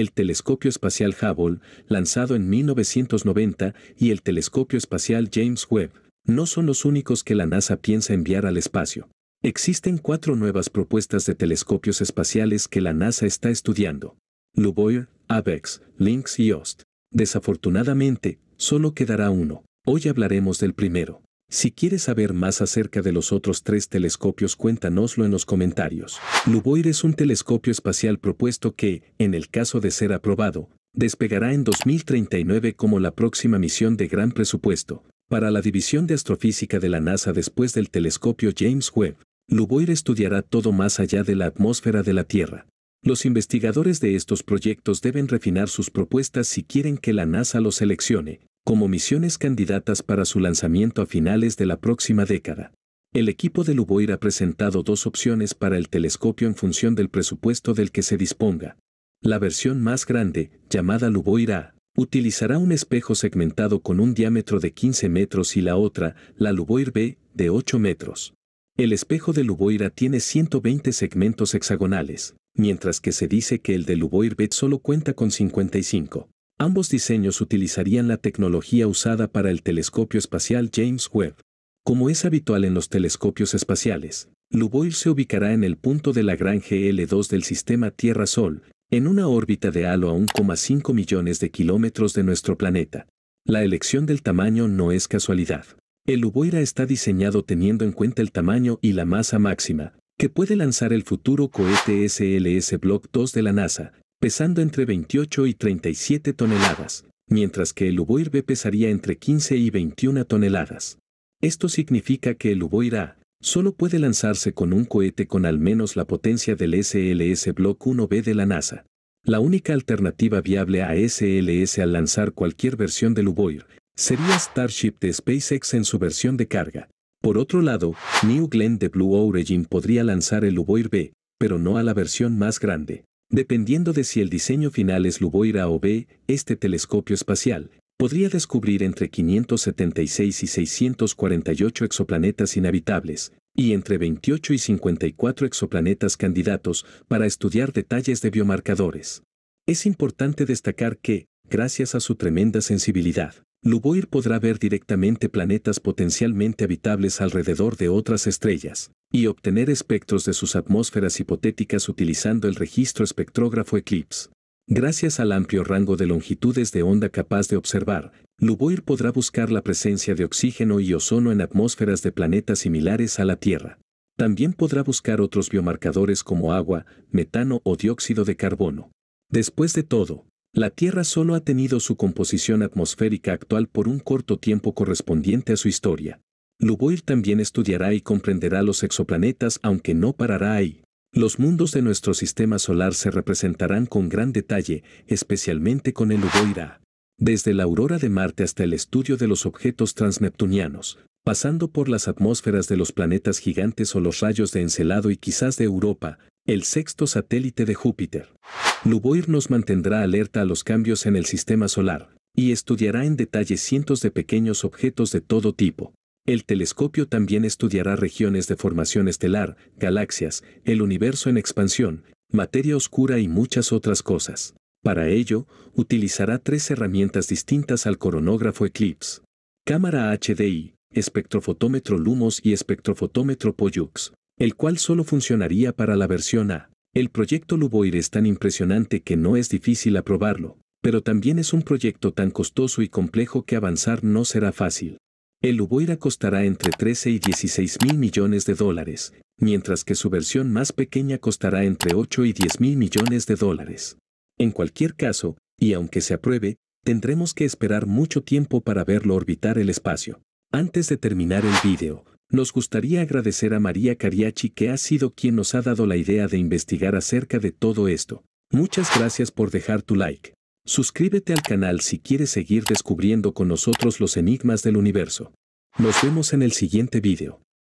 el Telescopio Espacial Hubble, lanzado en 1990, y el Telescopio Espacial James Webb, no son los únicos que la NASA piensa enviar al espacio. Existen cuatro nuevas propuestas de telescopios espaciales que la NASA está estudiando. Luboyer, AVEX, Lynx y OST. Desafortunadamente, solo quedará uno. Hoy hablaremos del primero. Si quieres saber más acerca de los otros tres telescopios cuéntanoslo en los comentarios. Luboir es un telescopio espacial propuesto que, en el caso de ser aprobado, despegará en 2039 como la próxima misión de gran presupuesto, para la División de Astrofísica de la NASA después del telescopio James Webb. Luboir estudiará todo más allá de la atmósfera de la Tierra. Los investigadores de estos proyectos deben refinar sus propuestas si quieren que la NASA los seleccione, como misiones candidatas para su lanzamiento a finales de la próxima década. El equipo de Luboir ha presentado dos opciones para el telescopio en función del presupuesto del que se disponga. La versión más grande, llamada Luboir A, utilizará un espejo segmentado con un diámetro de 15 metros y la otra, la Luboir B, de 8 metros. El espejo de Luboir tiene 120 segmentos hexagonales, mientras que se dice que el de Luboir B solo cuenta con 55. Ambos diseños utilizarían la tecnología usada para el telescopio espacial James Webb. Como es habitual en los telescopios espaciales, Luboir se ubicará en el punto de la Lagrange L2 del sistema Tierra-Sol, en una órbita de halo a 1,5 millones de kilómetros de nuestro planeta. La elección del tamaño no es casualidad. El Luboira está diseñado teniendo en cuenta el tamaño y la masa máxima, que puede lanzar el futuro cohete SLS Block 2 de la NASA, pesando entre 28 y 37 toneladas, mientras que el Uboir B pesaría entre 15 y 21 toneladas. Esto significa que el Uboir A solo puede lanzarse con un cohete con al menos la potencia del SLS Block 1B de la NASA. La única alternativa viable a SLS al lanzar cualquier versión del Uboir sería Starship de SpaceX en su versión de carga. Por otro lado, New Glenn de Blue Origin podría lanzar el Uboir B, pero no a la versión más grande. Dependiendo de si el diseño final es Luboira o B, este telescopio espacial podría descubrir entre 576 y 648 exoplanetas inhabitables y entre 28 y 54 exoplanetas candidatos para estudiar detalles de biomarcadores. Es importante destacar que, gracias a su tremenda sensibilidad, Luboir podrá ver directamente planetas potencialmente habitables alrededor de otras estrellas, y obtener espectros de sus atmósferas hipotéticas utilizando el registro espectrógrafo Eclipse. Gracias al amplio rango de longitudes de onda capaz de observar, Luboir podrá buscar la presencia de oxígeno y ozono en atmósferas de planetas similares a la Tierra. También podrá buscar otros biomarcadores como agua, metano o dióxido de carbono. Después de todo, la Tierra solo ha tenido su composición atmosférica actual por un corto tiempo correspondiente a su historia. Luboir también estudiará y comprenderá los exoplanetas aunque no parará ahí. Los mundos de nuestro sistema solar se representarán con gran detalle, especialmente con el Luboira. Desde la aurora de Marte hasta el estudio de los objetos transneptunianos, pasando por las atmósferas de los planetas gigantes o los rayos de Encelado y quizás de Europa, el sexto satélite de Júpiter. Luboir nos mantendrá alerta a los cambios en el sistema solar y estudiará en detalle cientos de pequeños objetos de todo tipo. El telescopio también estudiará regiones de formación estelar, galaxias, el universo en expansión, materia oscura y muchas otras cosas. Para ello, utilizará tres herramientas distintas al coronógrafo Eclipse. Cámara HDI, espectrofotómetro Lumos y espectrofotómetro Pollux, el cual solo funcionaría para la versión A. El proyecto Luboir es tan impresionante que no es difícil aprobarlo, pero también es un proyecto tan costoso y complejo que avanzar no será fácil. El Luboira costará entre 13 y 16 mil millones de dólares, mientras que su versión más pequeña costará entre 8 y 10 mil millones de dólares. En cualquier caso, y aunque se apruebe, tendremos que esperar mucho tiempo para verlo orbitar el espacio. Antes de terminar el vídeo, nos gustaría agradecer a María Cariachi que ha sido quien nos ha dado la idea de investigar acerca de todo esto. Muchas gracias por dejar tu like. Suscríbete al canal si quieres seguir descubriendo con nosotros los enigmas del universo. Nos vemos en el siguiente video.